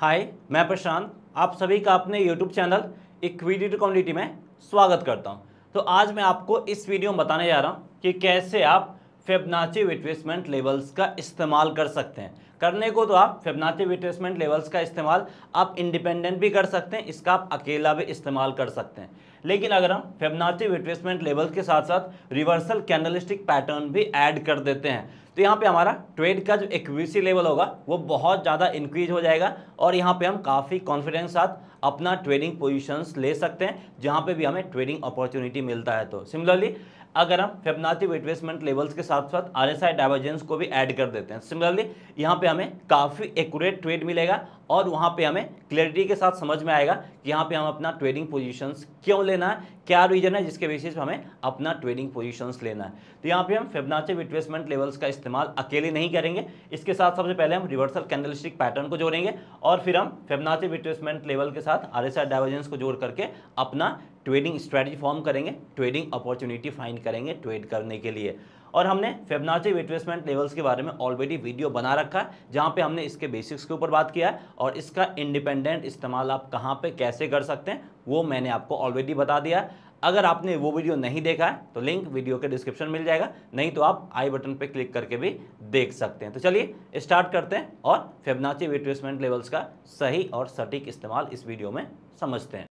हाय मैं प्रशांत आप सभी का अपने YouTube channel Equity to Community में स्वागत करता हूं तो आज मैं आपको इस वीडियो में बताने जा रहा हूं कि कैसे आप फेबनाची विटवेसमेंट लेवल्स का इस्तेमाल कर सकते हैं करने को तो आप फेबनाची विटवेसमेंट लेवल्स का इस्तेमाल आप इंडिपेंडेंट भी कर सकते हैं इसका आप अकेला भी इस्तेमाल कर सकते हैं लेकिन अगर हम फेबनाची विटवेसमेंट लेवल्स के साथ साथ रिवर्सल कैंडलिस्टिक पैटर्न भी ऐड कर देते हैं तो यहाँ पे हमारा ट्रेड का जो एक्विसी लेवल होगा वो बहुत ज़्यादा इंक्रीज हो जाएगा और यहाँ पे हम काफ़ी कॉन्फिडेंस साथ अपना ट्रेडिंग पोजीशंस ले सकते हैं जहाँ पे भी हमें ट्रेडिंग अपॉर्चुनिटी मिलता है तो सिमिलरली अगर हम फेबनाथी वेटवेस्टमेंट लेवल्स के साथ साथ आर एस डाइवर्जेंस को भी ऐड कर देते हैं सिमिलरली यहाँ पर हमें काफ़ी एकूरेट ट्रेड मिलेगा और वहाँ पे हमें क्लैरिटी के साथ समझ में आएगा कि यहाँ पे हम अपना ट्रेडिंग पोजीशंस क्यों लेना है क्या रीजन है जिसके बेसिस पे हमें अपना ट्रेडिंग पोजीशंस लेना है तो यहाँ पे हम फेबनाचे विटवेस्टमेंट लेवल्स का इस्तेमाल अकेले नहीं करेंगे इसके साथ सबसे पहले हम रिवर्सल कैंडलिस्टिक पैटर्न को जोड़ेंगे और फिर हम फेबनाचे विटवेस्टमेंट लेवल के साथ आर एस डाइवर्जेंस को जोड़ करके अपना ट्रेडिंग स्ट्रैटेजी फॉर्म करेंगे ट्रेडिंग अपॉर्चुनिटी फाइंड करेंगे ट्रेड करने के लिए और हमने फेबनाची रिट्रेसमेंट लेवल्स के बारे में ऑलरेडी वीडियो बना रखा है जहाँ पे हमने इसके बेसिक्स के ऊपर बात किया है और इसका इंडिपेंडेंट इस्तेमाल आप कहाँ पे कैसे कर सकते हैं वो मैंने आपको ऑलरेडी बता दिया है अगर आपने वो वीडियो नहीं देखा है तो लिंक वीडियो के डिस्क्रिप्शन मिल जाएगा नहीं तो आप आई बटन पर क्लिक करके भी देख सकते हैं तो चलिए स्टार्ट करते हैं और फेबनाची रिट्रेसमेंट लेवल्स का सही और सटीक इस्तेमाल इस वीडियो में समझते हैं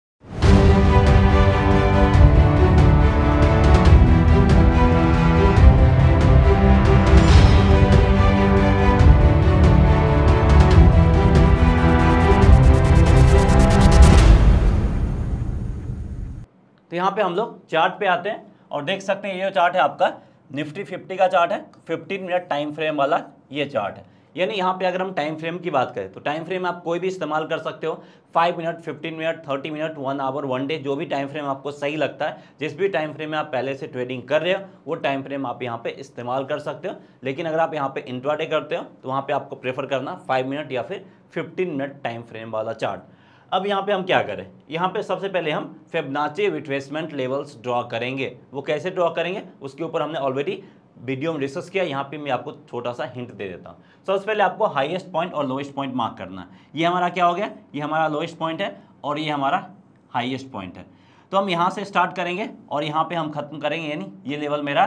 तो यहाँ पे हम लोग चार्ट पे आते हैं और देख सकते हैं ये चार्ट है आपका निफ्टी फिफ्टी का चार्ट है फिफ्टीन मिनट टाइम फ्रेम वाला ये चार्ट है यानी यहाँ पे अगर हम टाइम फ्रेम की बात करें तो टाइम फ्रेम आप कोई भी इस्तेमाल कर सकते हो five minute fifteen minute thirty minute one hour one day जो भी टाइम फ्रेम आपको सही लगता है जिस भी टाइम फ्रेम में आप पहले से ट्रेडिंग कर रहे हो वो टाइम फ्रेम आप यहाँ पे इस्तेमाल कर सकते हो लेकिन अगर आप यहाँ पे इंट्राडे करते हो तो वहाँ पर आपको प्रेफर करना फाइव मिनट या फिर फिफ्टीन मिनट टाइम फ्रेम वाला चार्ट अब यहाँ पे हम क्या करें यहाँ पे सबसे पहले हम फेबनाचे रिट्रेसमेंट लेवल्स ड्रॉ करेंगे वो कैसे ड्रॉ करेंगे उसके ऊपर हमने ऑलरेडी वीडियो में डिस्कस किया यहाँ पे मैं आपको छोटा सा हिंट दे देता हूँ सबसे पहले आपको हाईएस्ट पॉइंट और लोएस्ट पॉइंट मार्क करना है ये हमारा क्या हो गया ये हमारा लोएस्ट पॉइंट है और ये हमारा हाईएस्ट पॉइंट है तो हम यहाँ से स्टार्ट करेंगे और यहाँ पे हम ख़त्म करेंगे यानी ये लेवल मेरा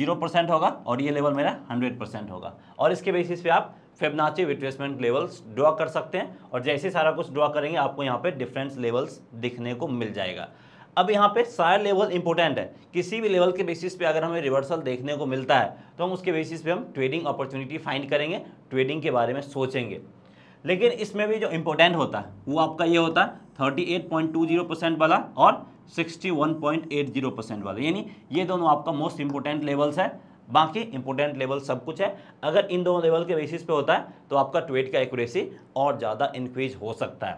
जीरो परसेंट होगा और ये लेवल मेरा हंड्रेड परसेंट होगा और इसके बेसिस पे आप फेबनाची रिट्रेसमेंट लेवल्स ड्रॉ कर सकते हैं और जैसे सारा कुछ ड्रॉ करेंगे आपको यहाँ पे डिफरेंस लेवल्स दिखने को मिल जाएगा अब यहाँ पे सारे लेवल इंपॉर्टेंट है किसी भी लेवल के बेसिस पे अगर हमें रिवर्सल देखने को मिलता है तो हम उसके बेसिस पे हम ट्रेडिंग अपॉर्चुनिटी फाइंड करेंगे ट्रेडिंग के बारे में सोचेंगे लेकिन इसमें भी जो इम्पोर्टेंट होता है वो आपका ये होता है thirty eight point two zero percent वाला और sixty one point eight zero percent वाला यानी ये दोनों आपका मोस्ट इंपॉर्टेंट लेवल्स है बाकी इंपोर्टेंट लेवल सब कुछ है अगर इन दोनों लेवल के बेसिस पे होता है तो आपका ट्वेट का एक्यूरेसी और ज़्यादा इंक्रीज हो सकता है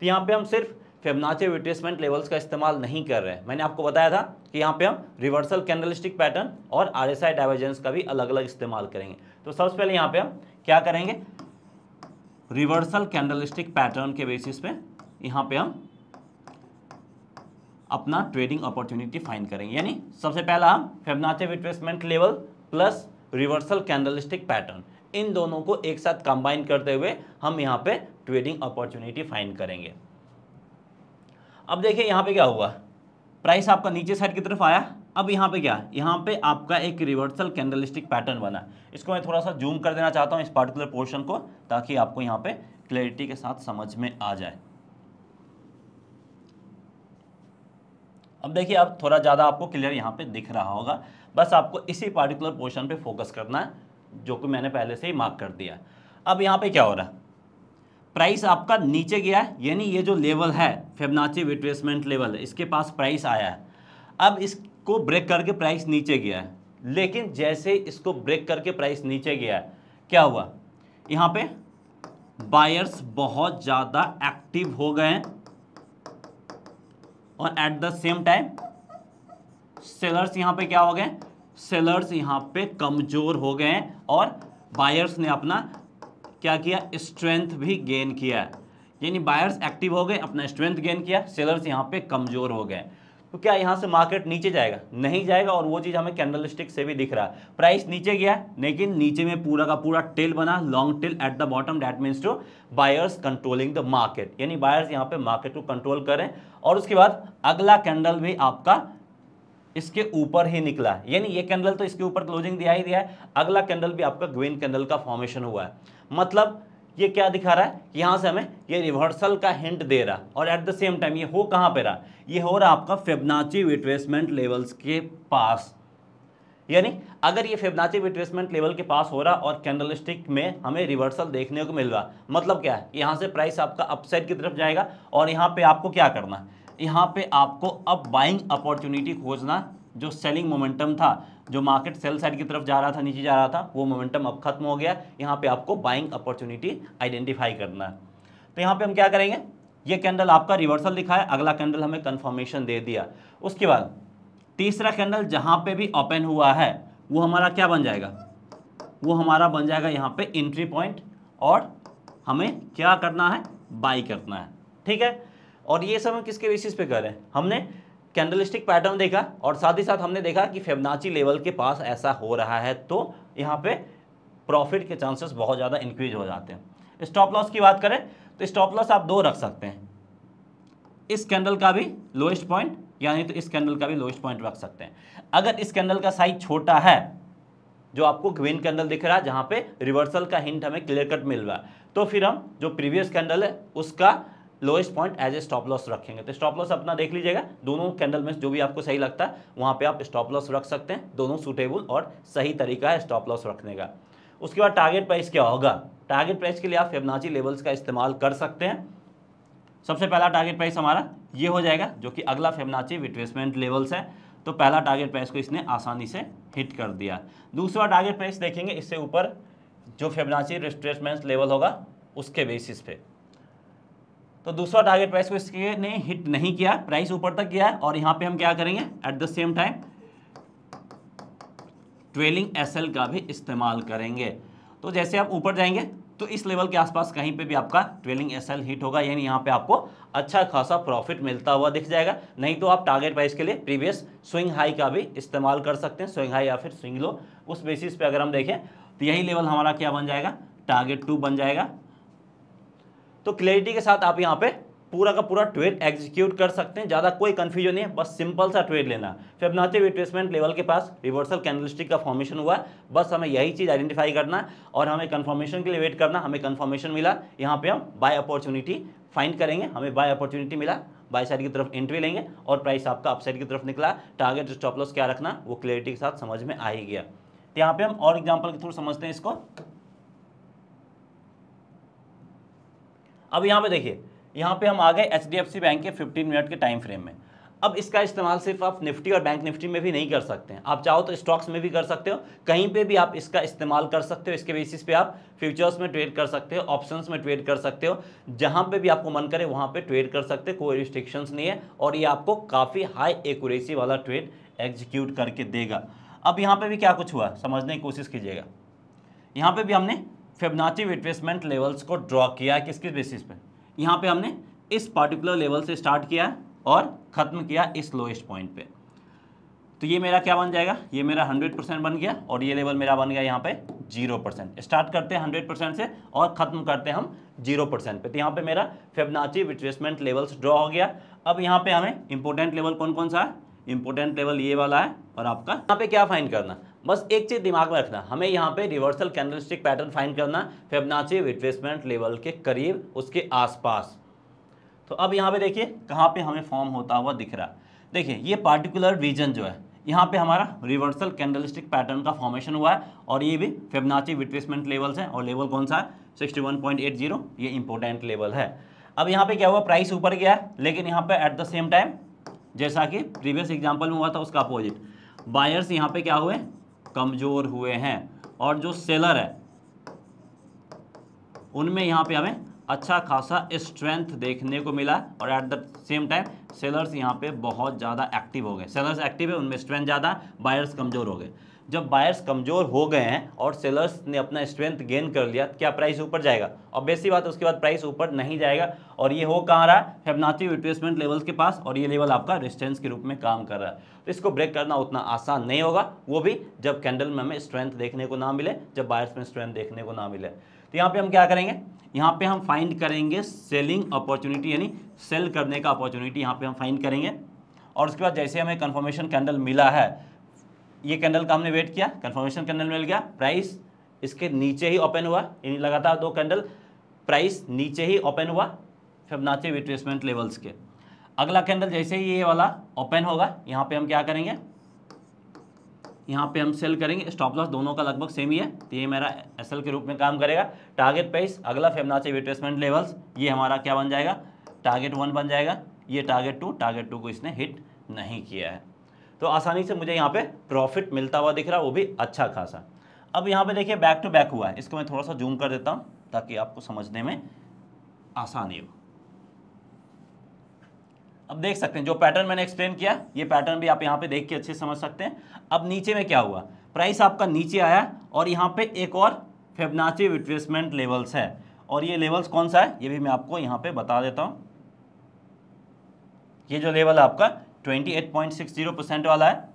तो यहाँ पे हम सिर्फ फेबनाचे रिट्रेसमेंट लेवल्स का इस्तेमाल नहीं कर रहे हैं मैंने आपको बताया था कि यहाँ पे हम रिवर्सल कैंडलिस्टिक पैटर्न और आर एस डाइवर्जेंस का भी अलग अलग इस्तेमाल करेंगे तो सबसे पहले यहाँ पे हम क्या करेंगे रिवर्सल कैंडलिस्टिक पैटर्न के बेसिस पे यहाँ पे हम अपना ट्रेडिंग अपॉर्चुनिटी फाइन करेंगे यानी सबसे पहला हम Fibonacci retracement level plus reversal candlestick pattern इन दोनों को एक साथ कंबाइन करते हुए हम यहाँ पे ट्रेडिंग अपॉर्चुनिटी फाइन करेंगे अब देखिए यहाँ पे क्या हुआ प्राइस आपका नीचे साइड की तरफ आया अब यहाँ पे क्या यहाँ पे आपका एक रिवर्सल कैंडलिस्टिक पैटर्न बना इसको मैं थोड़ा सा जूम कर देना चाहता हूँ इस पार्टिकुलर पोर्शन को ताकि आपको यहाँ पे क्लैरिटी के साथ समझ में आ जाए अब देखिए अब थोड़ा ज़्यादा आपको क्लियर यहाँ पे दिख रहा होगा बस आपको इसी पार्टिकुलर पोर्शन पे फोकस करना है जो कि मैंने पहले से ही मार्क कर दिया अब यहाँ पे क्या हो रहा है प्राइस आपका नीचे गया है यानी ये जो लेवल है फेबनाची रिट्रेसमेंट लेवल इसके पास प्राइस आया है अब इसको ब्रेक करके प्राइस नीचे गया है लेकिन जैसे इसको ब्रेक करके प्राइस नीचे गया है क्या हुआ यहाँ पर बायर्स बहुत ज़्यादा एक्टिव हो गए हैं और at the same time sellers यहाँ पे क्या हो गए सेलर्स यहाँ पे कमज़ोर हो गए हैं और बायर्स ने अपना क्या किया स्ट्रेंथ भी गेन किया यानी बायर्स एक्टिव हो गए अपना स्ट्रेंथ गेन किया सेलर्स यहाँ पे कमज़ोर हो गए तो क्या यहाँ से मार्केट नीचे जाएगा नहीं जाएगा और वो चीज़ हमें कैंडल स्टिक से भी दिख रहा है प्राइस नीचे गया लेकिन नीचे में पूरा का पूरा टेल बना long tail at the bottom that means to buyers controlling the market यानी बायर्स यहाँ पे मार्केट को कंट्रोल करें और उसके बाद अगला कैंडल भी आपका इसके ऊपर ही निकला यानी ये कैंडल तो इसके ऊपर क्लोजिंग दिया ही दिया है अगला कैंडल भी आपका ग्रीन कैंडल का फॉर्मेशन हुआ है मतलब ये क्या दिखा रहा है यहाँ से हमें ये रिवर्सल का हिंट दे रहा और एट द सेम टाइम ये हो कहाँ पे रहा ये हो रहा आपका फेबनाची रिट्रेसमेंट लेवल्स के पास यानी अगर ये फेबनाची रिट्रेसमेंट लेवल के पास हो रहा और कैंडल स्टिक में हमें रिवर्सल देखने को मिल रहा मतलब क्या है यहाँ से प्राइस आपका अपसाइड की तरफ जाएगा और यहाँ पर आपको क्या करना यहाँ पर आपको अब बाइंग अपॉर्चुनिटी खोजना जो सेलिंग मोमेंटम था जो मार्केट सेल साइड की तरफ जा रहा था नीचे जा रहा था वो मोमेंटम अब खत्म हो गया यहाँ पे आपको बाइंग अपॉर्चुनिटी आइडेंटिफाई करना है तो यहाँ पे हम क्या करेंगे ये कैंडल आपका रिवर्सल दिखाया अगला कैंडल हमें कन्फर्मेशन दे दिया उसके बाद तीसरा कैंडल जहाँ पे भी ओपन हुआ है वो हमारा क्या बन जाएगा वो हमारा बन जाएगा यहाँ पे एंट्री पॉइंट और हमें क्या करना है बाई करना है ठीक है और ये सब हम किसके बेसिस पे कर रहे हैं हमने कैंडलिस्टिक पैटर्न देखा और साथ ही साथ हमने देखा कि फेबनाची लेवल के पास ऐसा हो रहा है तो यहाँ पे प्रॉफिट के चांसेस बहुत ज़्यादा इंक्रीज हो जाते हैं स्टॉप लॉस की बात करें तो स्टॉप लॉस आप दो रख सकते हैं इस कैंडल का भी लोएस्ट पॉइंट यानी तो इस कैंडल का भी लोएस्ट पॉइंट रख सकते हैं अगर इस कैंडल का साइज छोटा है जो आपको ग्रीन कैंडल दिख रहा है जहाँ पे रिवर्सल का हिंट हमें क्लियर कट मिल रहा है तो फिर हम जो प्रीवियस कैंडल है उसका lowest point as a stop loss रखेंगे तो स्टॉप लॉस अपना देख लीजिएगा दोनों कैंडल में जो भी आपको सही लगता है वहाँ पे आप स्टॉप लॉस रख सकते हैं दोनों सूटेबल और सही तरीका है स्टॉप लॉस रखने का उसके बाद टारगेट प्राइस क्या होगा टारगेट प्राइस के लिए आप फेबनाची लेवल्स का इस्तेमाल कर सकते हैं सबसे पहला टारगेट प्राइस हमारा ये हो जाएगा जो कि अगला फेबनाची रिट्रेसमेंट लेवल्स है तो पहला टारगेट प्राइस को इसने आसानी से हिट कर दिया दूसरा टारगेट प्राइस देखेंगे इससे ऊपर जो फेबनाची रिट्रेसमेंट लेवल होगा उसके बेसिस पे तो दूसरा टारगेट प्राइस को इसके ने हिट नहीं किया प्राइस ऊपर तक गया और यहां पे हम क्या करेंगे at the same time trailing SL का भी इस्तेमाल करेंगे तो जैसे आप ऊपर जाएंगे तो इस लेवल के आसपास कहीं पे भी आपका ट्वेलिंग एसएल हिट होगा यानी यहां पे आपको अच्छा खासा प्रॉफिट मिलता हुआ दिख जाएगा नहीं तो आप टारगेट प्राइस के लिए प्रीवियस स्विंग हाई का भी इस्तेमाल कर सकते हैं स्विंग हाई या फिर स्विंग लो उस बेसिस पे अगर हम देखें तो यही लेवल हमारा क्या बन जाएगा टारगेट टू बन जाएगा तो क्लैरिटी के साथ आप यहाँ पे पूरा का पूरा ट्वेट एग्जीक्यूट कर सकते हैं ज़्यादा कोई कन्फ्यूजन नहीं है बस सिंपल सा ट्वेट लेना फिबनाची रिट्रेसमेंट लेवल के पास रिवर्सल कैंडलस्टिक का फॉर्मेशन हुआ बस हमें यही चीज़ आइडेंटिफाई करना और हमें कन्फर्मेशन के लिए वेट करना हमें कन्फर्मेशन मिला यहाँ पे हम बाय अपॉर्चुनिटी फाइंड करेंगे हमें बाय अपॉर्चुनिटी मिला बाई साइड की तरफ एंट्री लेंगे और प्राइस आपका अपसाइड की तरफ निकला टारगेट स्टॉप लॉस क्या रखना वो क्लियरिटी के साथ समझ में आ ही गया तो यहाँ पे हम और एग्जाम्पल के थ्रू समझते हैं इसको अब यहाँ पे देखिए यहाँ पे हम आ गए एच बैंक के 15 मिनट के टाइम फ्रेम में अब इसका इस्तेमाल सिर्फ आप निफ्टी और बैंक निफ्टी में भी नहीं कर सकते हैं आप चाहो तो स्टॉक्स में भी कर सकते हो कहीं पे भी आप इसका इस्तेमाल कर सकते हो इसके बेसिस पे आप फ्यूचर्स में ट्रेड कर सकते हो ऑप्शंस में ट्रेड कर सकते हो जहां पे भी आपको मन करे वहां पे ट्रेड कर सकते हो कोई रिस्ट्रिक्शंस नहीं है और ये आपको काफ़ी हाई एकूरेसी वाला ट्रेड एग्जीक्यूट करके देगा अब यहाँ पर भी क्या कुछ हुआ समझने की कोशिश कीजिएगा यहाँ पर भी हमने फेबनाची रिट्रेसमेंट लेवल्स को ड्रॉ किया है किस किस बेसिस पे यहाँ पे हमने इस पार्टिकुलर लेवल से स्टार्ट किया और ख़त्म किया इस लोएस्ट पॉइंट पे तो ये मेरा क्या बन जाएगा ये मेरा 100 परसेंट बन गया और ये लेवल मेरा बन गया यहाँ पे 0 परसेंट स्टार्ट करते हैं 100 परसेंट से और ख़त्म करते हैं हम 0 परसेंट पे तो यहाँ पे मेरा फेबनाची रिट्रेसमेंट लेवल्स ड्रॉ हो गया अब यहाँ पर हमें इंपॉर्टेंट लेवल कौन कौन सा है इंपॉर्टेंट लेवल ये वाला है और आपका यहाँ पे क्या फाइंड करना बस एक चीज़ दिमाग में रखना हमें यहाँ पे रिवर्सल कैंडलस्टिक पैटर्न फाइंड करना फेबनाची रिट्रेसमेंट लेवल के करीब उसके आसपास तो अब यहाँ पे देखिए कहाँ पे हमें फॉर्म होता हुआ दिख रहा देखिए ये पार्टिकुलर रीजन जो है यहाँ पे हमारा रिवर्सल कैंडलस्टिक पैटर्न का फॉर्मेशन हुआ है और ये भी फेबनाची रिप्लेसमेंट लेवल है और लेवल कौन सा है 61.80 ये इंपॉर्टेंट लेवल है अब यहाँ पे क्या हुआ प्राइस ऊपर गया है लेकिन यहाँ पे एट द सेम टाइम जैसा कि प्रीवियस एग्जांपल में हुआ था उसका अपोजिट बायर्स यहाँ पे क्या हुए कमज़ोर हुए हैं और जो सेलर है उनमें यहाँ पे हमें अच्छा खासा स्ट्रेंथ देखने को मिला और at the same time sellers यहाँ पे बहुत ज़्यादा एक्टिव हो गए सेलर्स एक्टिव है उनमें स्ट्रेंथ ज़्यादा बायर्स कमज़ोर हो गए जब बायर्स कमज़ोर हो गए हैं और सेलर्स ने अपना स्ट्रेंथ गेन कर लिया क्या प्राइस ऊपर जाएगा और बेसी बात उसके बाद प्राइस ऊपर नहीं जाएगा और ये हो कहाँ रहा है फेबनाची रिप्लेसमेंट लेवल्स के पास और ये लेवल आपका रेजिस्टेंस के रूप में काम कर रहा है तो इसको ब्रेक करना उतना आसान नहीं होगा वो भी जब कैंडल में हमें स्ट्रेंथ देखने को ना मिले जब बायर्स में स्ट्रेंथ देखने को ना मिले तो यहाँ पर हम क्या करेंगे यहाँ पर हम फाइंड करेंगे सेलिंग अपॉर्चुनिटी यानी सेल करने का अपॉर्चुनिटी यहाँ पर हम फाइंड करेंगे और उसके बाद जैसे हमें कन्फर्मेशन कैंडल मिला है ये कैंडल का हमने वेट किया कन्फर्मेशन कैंडल मिल गया प्राइस इसके नीचे ही ओपन हुआ यानी लगातार दो कैंडल प्राइस नीचे ही ओपन हुआ फिर नाचे रिट्रेसमेंट लेवल्स के अगला कैंडल जैसे ही ये वाला ओपन होगा यहाँ पे हम क्या करेंगे यहाँ पे हम सेल करेंगे स्टॉप लॉस दोनों का लगभग सेम ही है तो ये मेरा एस के रूप में काम करेगा टारगेट प्राइस अगला फेमनाचे रिट्रेसमेंट लेवल्स ये हमारा क्या बन जाएगा टारगेट वन बन जाएगा ये टारगेट टू टारगेट टू को इसने हिट नहीं किया है तो आसानी से मुझे यहाँ पे प्रॉफिट मिलता हुआ दिख रहा वो भी अच्छा खासा अब यहाँ पे देखिए बैक टू बैक हुआ है इसको मैं थोड़ा सा जूम कर देता हूँ ताकि आपको समझने में आसानी हो अब देख सकते हैं जो पैटर्न मैंने एक्सप्लेन किया ये पैटर्न भी आप यहाँ पे देख के अच्छे समझ सकते हैं अब नीचे में क्या हुआ प्राइस आपका नीचे आया और यहाँ पे एक और फेबनाची रिट्रेसमेंट लेवल्स है और ये लेवल्स कौन सा है ये भी मैं आपको यहाँ पे बता देता हूँ ये जो लेवल आपका twenty eight point six zero percent वाला है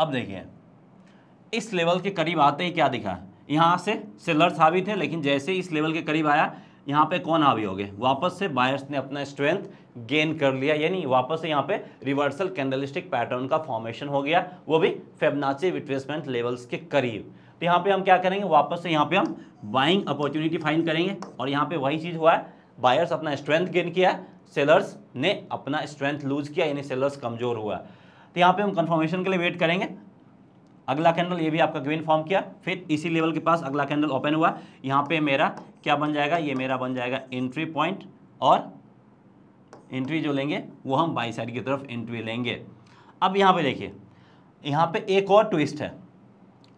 अब देखिए इस लेवल के करीब आते ही क्या दिखा यहां से सेलर्स हावी थे लेकिन जैसे इस लेवल के करीब आया यहां पे कौन हावी हो गए वापस से बायर्स ने अपना स्ट्रेंथ गेन कर लिया यानी वापस से यहां पे रिवर्सल कैंडलिस्टिक पैटर्न का फॉर्मेशन हो गया वो भी फेबनाची रिट्रेसमेंट लेवल्स के करीब तो यहां पे हम क्या करेंगे वापस से यहाँ पे हम बाइंग अपॉर्चुनिटी फाइन करेंगे और यहां पे वही चीज़ हुआ है बायर्स अपना स्ट्रेंथ गेन किया सेलर्स ने अपना स्ट्रेंथ लूज किया यानी सेलर्स कमजोर हुआ तो यहाँ पे हम कंफर्मेशन के लिए वेट करेंगे अगला कैंडल ये भी आपका ग्रीन फॉर्म किया फिर इसी लेवल के पास अगला कैंडल ओपन हुआ यहाँ पे मेरा क्या बन जाएगा ये मेरा बन जाएगा एंट्री पॉइंट और एंट्री जो लेंगे वो हम बाई साइड की तरफ एंट्री लेंगे अब यहाँ पे देखिए यहाँ पे एक और ट्विस्ट है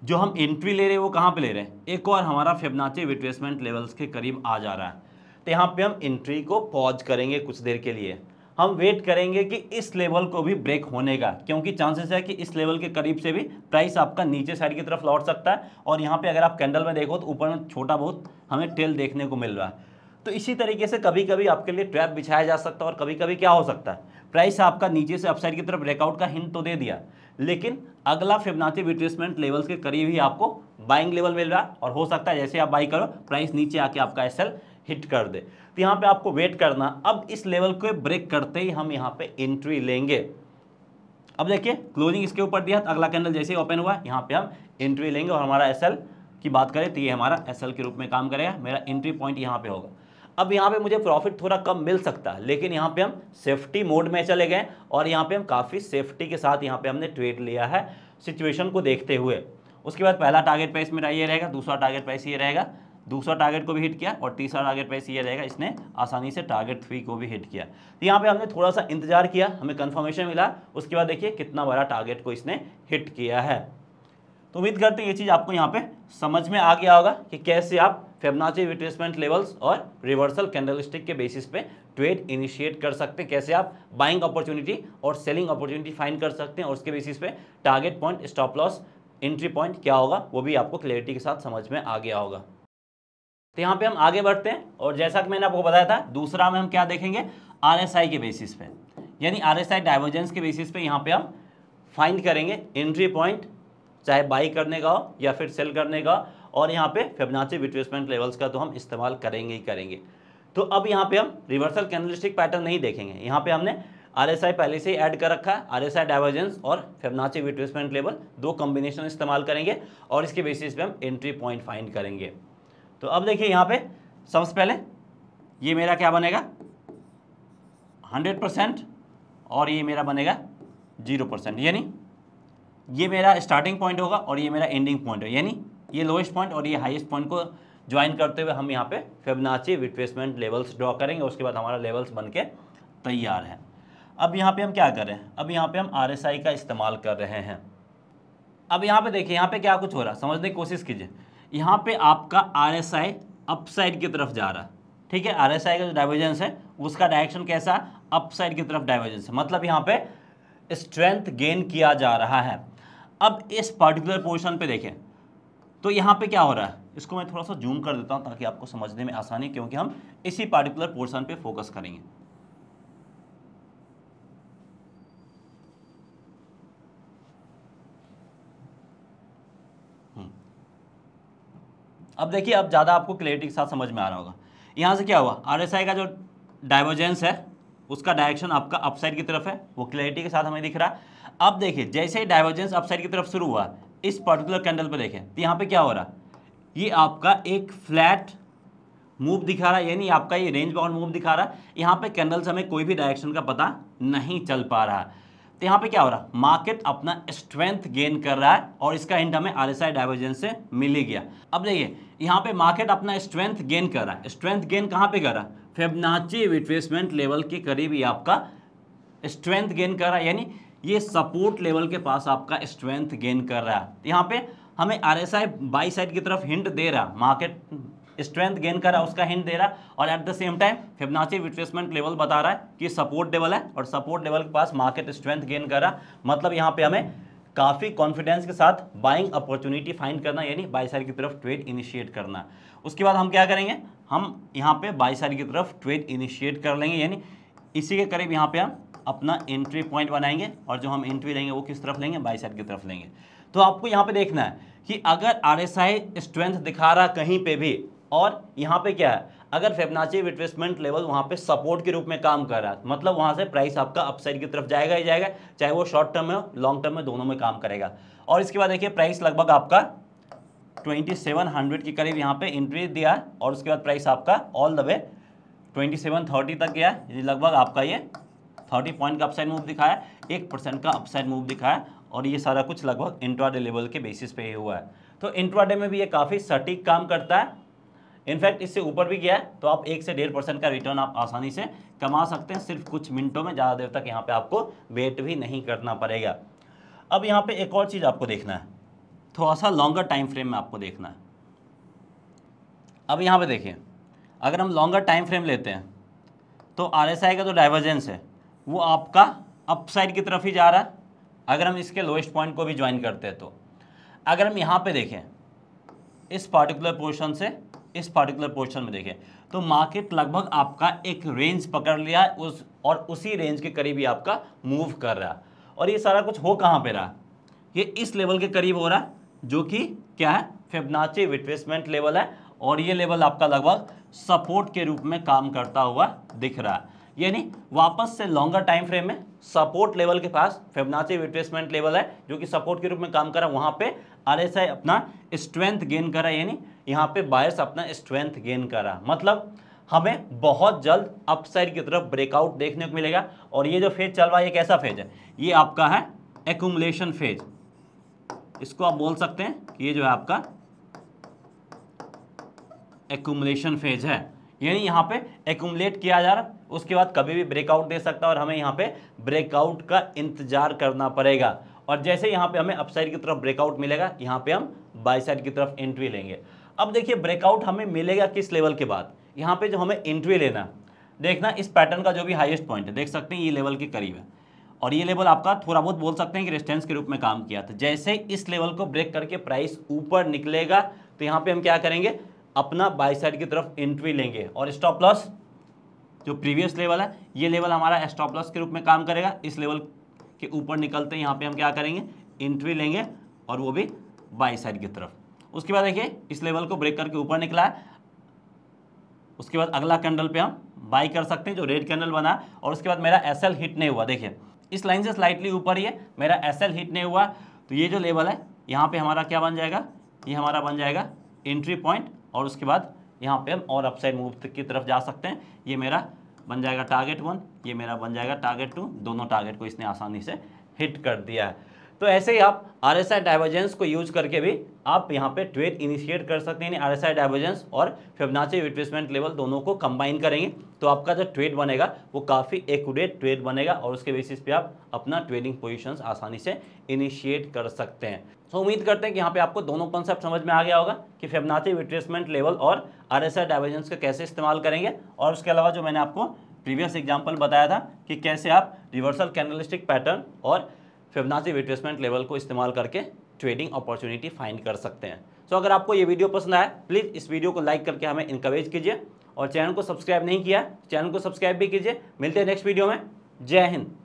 जो हम एंट्री ले रहे हैं वो कहाँ पे ले रहे हैं एक और हमारा फेबनाचे रिट्रेसमेंट लेवल्स के करीब आ जा रहा है तो यहाँ पे हम एंट्री को पॉज करेंगे कुछ देर के लिए हम वेट करेंगे कि इस लेवल को भी ब्रेक होने का क्योंकि चांसेस है कि इस लेवल के करीब से भी प्राइस आपका नीचे साइड की तरफ लौट सकता है और यहाँ पे अगर आप कैंडल में देखो तो ऊपर में छोटा बहुत हमें टेल देखने को मिल रहा है तो इसी तरीके से कभी कभी आपके लिए ट्रैप बिछाया जा सकता है और कभी कभी क्या हो सकता है प्राइस आपका नीचे से अपसाइड की तरफ ब्रेकआउट का हिंट तो दे दिया लेकिन अगला फिबनाची रिट्रेसमेंट लेवल्स के करीब ही आपको बाइंग लेवल मिल रहा है और हो सकता है जैसे आप बाई करो प्राइस नीचे आके आपका एसएल हिट कर दे तो यहाँ पे आपको वेट करना अब इस लेवल को ब्रेक करते ही हम यहाँ पे एंट्री लेंगे अब देखिए क्लोजिंग इसके ऊपर दिया तो अगला कैंडल जैसे ही ओपन हुआ यहाँ पे हम एंट्री लेंगे और हमारा एस की बात करें तो ये हमारा एस के रूप में काम करेगा मेरा एंट्री पॉइंट यहाँ पे होगा अब यहाँ पे मुझे प्रॉफिट थोड़ा कम मिल सकता है लेकिन यहाँ पे हम सेफ्टी मोड में चले गए और यहाँ पे हम काफ़ी सेफ्टी के साथ यहाँ पे हमने ट्रेड लिया है सिचुएशन को देखते हुए उसके बाद पहला टारगेट प्राइस मेरा ये रहेगा दूसरा टारगेट प्राइस ये रहेगा दूसरा टारगेट को भी हिट किया और तीसरा टारगेट प्राइस ये रहेगा इसने आसानी से टारगेट थ्री को भी हिट किया तो यहाँ पे हमने थोड़ा सा इंतजार किया हमें कंफर्मेशन मिला उसके बाद देखिए कितना बड़ा टारगेट को इसने हिट किया है तो उम्मीद करते हैं ये चीज़ आपको यहाँ पे समझ में आ गया होगा कि कैसे आप फेबनाची रिट्रेसमेंट लेवल्स और रिवर्सल कैंडलस्टिक के बेसिस पे ट्रेड इनिशिएट कर सकते हैं कैसे आप बाइंग अपॉर्चुनिटी और सेलिंग अपॉर्चुनिटी फाइंड कर सकते हैं और उसके बेसिस पे target point stop loss entry point क्या होगा वो भी आपको क्लैरिटी के साथ समझ में आ गया होगा तो यहाँ पे हम आगे बढ़ते हैं और जैसा कि मैंने आपको बताया था दूसरा में हम क्या देखेंगे आरएसआई के बेसिस पे यानी आरएसआई डाइवर्जेंस के बेसिस पे यहाँ पे हम फाइंड करेंगे एंट्री पॉइंट चाहे बाई करने का हो या फिर सेल करने का और यहाँ पे फेबनाची रिट्रेसमेंट लेवल्स का तो हम इस्तेमाल करेंगे ही करेंगे तो अब यहाँ पे हम रिवर्सल कैनलिस्टिक पैटर्न नहीं देखेंगे यहाँ पे हमने आई पहले से ही ऐड कर रखा है आर आई डाइवर्जेंस और फेबनाची रिट्रेसमेंट लेवल दो कॉम्बिनेशन इस्तेमाल करेंगे और इसके बेसिस पे हम एंट्री पॉइंट फाइंड करेंगे तो अब देखिए यहाँ पे सबसे पहले ये मेरा क्या बनेगा हंड्रेड परसेंट और ये मेरा बनेगा जीरो परसेंट यानी ये मेरा स्टार्टिंग पॉइंट होगा और ये मेरा एंडिंग पॉइंट होगा यानी ये लोएस्ट पॉइंट और ये हाईएस्ट पॉइंट को ज्वाइन करते हुए हम यहाँ पे फेबनाची रिप्लेसमेंट लेवल्स ड्रॉ करेंगे उसके बाद हमारा लेवल्स बन के तैयार है अब यहाँ पे हम क्या कर रहे हैं अब यहाँ पे हम आर का इस्तेमाल कर रहे हैं अब यहाँ पे देखिए यहाँ पे क्या कुछ हो रहा है समझने की कोशिश कीजिए यहाँ पे आपका आर एस आई अपसाइड की तरफ जा रहा है ठीक है आर एस आई का जो डाइवर्जेंस है उसका डायरेक्शन कैसा है अपसाइड की तरफ डाइवर्जेंस है मतलब यहाँ पे स्ट्रेंथ गेन किया जा रहा है अब इस पर्टिकुलर पोजिशन पे देखें तो यहाँ पे क्या हो रहा है इसको मैं थोड़ा सा जूम कर देता हूँ ताकि आपको समझने में आसानी क्योंकि हम इसी पर्टिकुलर पोर्शन पे फोकस करेंगे हम्म, अब देखिए अब ज़्यादा आपको क्लियरिटी के साथ समझ में आ रहा होगा यहाँ से क्या हुआ आर का जो डाइवर्जेंस है उसका डायरेक्शन आपका अपसाइड की तरफ है वो क्लियरिटी के साथ हमें दिख रहा है अब देखिए जैसे ही डाइवर्जेंस अपसाइड की तरफ शुरू हुआ इस पर्टिकुलर कैंडल पर देखें तो यहाँ पे क्या हो रहा ये आपका एक फ्लैट मूव दिखा रहा है यानी आपका ये रेंज बाउंड मूव दिखा रहा है यहाँ पे कैंडल्स हमें कोई भी डायरेक्शन का पता नहीं चल पा रहा तो यहाँ पे क्या हो रहा है मार्केट अपना स्ट्रेंथ गेन कर रहा है और इसका हिंट हमें आर एस डाइवर्जेंस से मिल ही गया अब देखिए यहाँ पे मार्केट अपना स्ट्रेंथ गेन कर रहा है स्ट्रेंथ गेन कहाँ पे कर रहा है फेबनाची रिट्रेसमेंट लेवल के करीब ही आपका स्ट्रेंथ गेन कर रहा है यानी ये सपोर्ट लेवल के पास आपका स्ट्रेंथ गेन कर रहा है तो यहाँ पे हमें आर एस बाई साइड की तरफ हिंट दे रहा मार्केट स्ट्रेंथ गेन कर रहा है उसका हिंट दे रहा है और at the same time Fibonacci retracement level बता रहा है कि सपोर्ट लेवल है और सपोर्ट लेवल के पास मार्केट स्ट्रेंथ गेन कर रहा मतलब यहाँ पे हमें काफ़ी कॉन्फिडेंस के साथ बाइंग अपॉर्चुनिटी फाइंड करना यानी बाईसाइड की तरफ ट्रेड इनिशिएट करना उसके बाद हम क्या करेंगे हम यहाँ पे बाईसाइड की तरफ ट्रेड इनिशिएट कर लेंगे यानी इसी के करीब यहाँ पे हम अपना एंट्री पॉइंट बनाएंगे और जो हम एंट्री लेंगे वो किस तरफ लेंगे बाईसाइड की तरफ लेंगे तो आपको यहाँ पे देखना है कि अगर आर स्ट्रेंथ दिखा रहा कहीं पे भी और यहाँ पे क्या है अगर फेबनाची रिट्रेसमेंट लेवल वहाँ पे सपोर्ट के रूप में काम कर रहा है मतलब वहाँ से प्राइस आपका अपसाइड की तरफ जाएगा ही जाएगा चाहे वो शॉर्ट टर्म में हो लॉन्ग टर्म में दोनों में काम करेगा और इसके बाद देखिए प्राइस लगभग आपका 2700 के करीब यहाँ पे एंट्री दिया है और उसके बाद प्राइस आपका ऑल द वे ट्वेंटी तक गया है लगभग आपका ये थर्टी पॉइंट का अपसाइड मूव दिखाया एक परसेंट का अपसाइड मूव दिखाया और ये सारा कुछ लगभग इंट्राडे लेवल के बेसिस पे ही हुआ है तो इंट्राडे में भी ये काफ़ी सटीक काम करता है इनफैक्ट इससे ऊपर भी गया है तो आप एक से डेढ़ परसेंट का रिटर्न आप आसानी से कमा सकते हैं सिर्फ कुछ मिनटों में ज़्यादा देर तक यहाँ पे आपको वेट भी नहीं करना पड़ेगा अब यहाँ पे एक और चीज़ आपको देखना है थोड़ा सा लॉन्गर टाइम फ्रेम में आपको देखना है अब यहाँ पर देखिए अगर हम लॉन्गर टाइम फ्रेम लेते हैं तो आर का जो डाइवर्जेंस है वो आपका अपसाइड की तरफ ही जा रहा है अगर हम इसके लोएस्ट पॉइंट को भी ज्वाइन करते हैं तो अगर हम यहाँ पर देखें इस पार्टिकुलर पोर्शन से इस पर्टिकुलर पोर्शन में देखें तो मार्केट लगभग आपका एक रेंज पकड़ लिया उस और उसी रेंज के करीब ही आपका मूव कर रहा और ये सारा कुछ हो कहाँ पे रहा ये इस लेवल के करीब हो रहा जो कि क्या है फेबनाची रिट्रेसमेंट लेवल है और ये लेवल आपका लगभग सपोर्ट के रूप में काम करता हुआ दिख रहा है यानी वापस से लॉन्गर टाइम फ्रेम में सपोर्ट लेवल के पास फेबनाची रिट्रेसमेंट लेवल है जो कि सपोर्ट के रूप में काम कर रहा है वहाँ पर आरएसआई अपना स्ट्रेंथ गेन करा यानी यहाँ पे बायर्स अपना स्ट्रेंथ गेन करा मतलब हमें बहुत जल्द अपसाइड की तरफ ब्रेकआउट देखने को मिलेगा और ये जो फेज चल रहा है ये कैसा फेज है ये आपका है एकुमलेशन फेज इसको आप बोल सकते हैं कि ये जो है आपका एकुमलेशन फेज है यानी यहाँ पे एकुमलेट किया जा रहा उसके बाद कभी भी ब्रेकआउट दे सकता है और हमें यहाँ पे ब्रेकआउट का इंतजार करना पड़ेगा और जैसे यहाँ पे हमें अपसाइड की तरफ ब्रेकआउट मिलेगा यहाँ पे हम बाई साइड की तरफ एंट्री लेंगे अब देखिए ब्रेकआउट हमें मिलेगा किस लेवल के बाद यहाँ पे जो हमें एंट्री लेना देखना इस पैटर्न का जो भी हाईएस्ट पॉइंट है देख सकते हैं ये लेवल के करीब है और ये लेवल आपका थोड़ा बहुत बोल सकते हैं कि रेस्टेंस के रूप में काम किया था जैसे इस लेवल को ब्रेक करके प्राइस ऊपर निकलेगा तो यहाँ पर हम क्या करेंगे अपना बाई साइड की तरफ एंट्री लेंगे और स्टॉप लॉस जो प्रीवियस लेवल है ये लेवल हमारा स्टॉप लॉस के रूप में काम करेगा इस लेवल के ऊपर निकलते हैं यहाँ पे हम क्या करेंगे इंट्री लेंगे और वो भी बाई साइड की तरफ उसके बाद देखिए इस लेवल को ब्रेक करके ऊपर निकला है उसके बाद अगला कैंडल पे हम बाई कर सकते हैं जो रेड कैंडल बना और उसके बाद मेरा एस हिट नहीं हुआ देखिए इस लाइन से स्लाइटली ऊपर ही है मेरा एस हिट नहीं हुआ तो ये जो लेवल है यहाँ पे हमारा क्या बन जाएगा ये हमारा बन जाएगा एंट्री पॉइंट और उसके बाद यहाँ पे हम और अपसाइड मूव की तरफ जा सकते हैं ये मेरा बन जाएगा टारगेट वन ये मेरा बन जाएगा टारगेट टू दोनों टारगेट को इसने आसानी से हिट कर दिया है तो ऐसे ही आप आर एस आई डाइवर्जेंस को यूज करके भी आप यहाँ पे ट्रेड इनिशिएट कर सकते हैं आर एस आई डाइवर्जेंस और फेबनाची रिट्रेसमेंट लेवल दोनों को कंबाइन करेंगे तो आपका जो ट्वेट बनेगा वो काफ़ी एक्यूरेट ट्वेट बनेगा और उसके बेसिस पे आप अपना ट्रेडिंग पोजिशन आसानी से इनिशिएट कर सकते हैं तो उम्मीद करते हैं कि यहाँ पे आपको दोनों कॉन्सेप्ट समझ में आ गया होगा कि फेबनाची रिट्रेसमेंट लेवल और आर एस आई डाइवर्जेंस का कैसे इस्तेमाल करेंगे और उसके अलावा जो मैंने आपको प्रीवियस एग्जाम्पल बताया था कि कैसे आप रिवर्सल कैनलिस्टिक पैटर्न और फिबनाची रिट्रेसमेंट लेवल को इस्तेमाल करके ट्रेडिंग अपॉर्चुनिटी फाइंड कर सकते हैं सो so, अगर आपको ये वीडियो पसंद आया प्लीज़ इस वीडियो को लाइक करके हमें इंकरेज कीजिए और चैनल को सब्सक्राइब नहीं किया चैनल को सब्सक्राइब भी कीजिए मिलते हैं नेक्स्ट वीडियो में जय हिंद